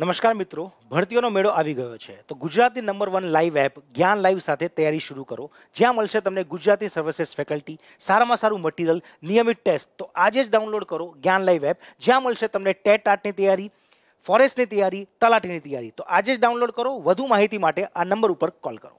નમસ્કાર મિત્રો ભરતીઓનો મેળો આવી ગયો છે તો Gujarati number one live app Gyan live સાથે તૈયારી શરૂ કરો જ્યાં મળશે તમને ગુજરાતી સર્વિસીસ ફેકલ્ટી સારામાં સારું મટીરિયલ નિયમિત ટેસ્ટ તો આજે જ ડાઉનલોડ કરો જ્ઞાન લાઈવ એપ જ્યાં મળશે તમને ટેટ આર્ટની તૈયારી ફોરેસ્ટની તૈયારી તલાટીની તૈયારી તો આજે જ ડાઉનલોડ કરો વધુ માહિતી માટે આ નંબર ઉપર કોલ કરો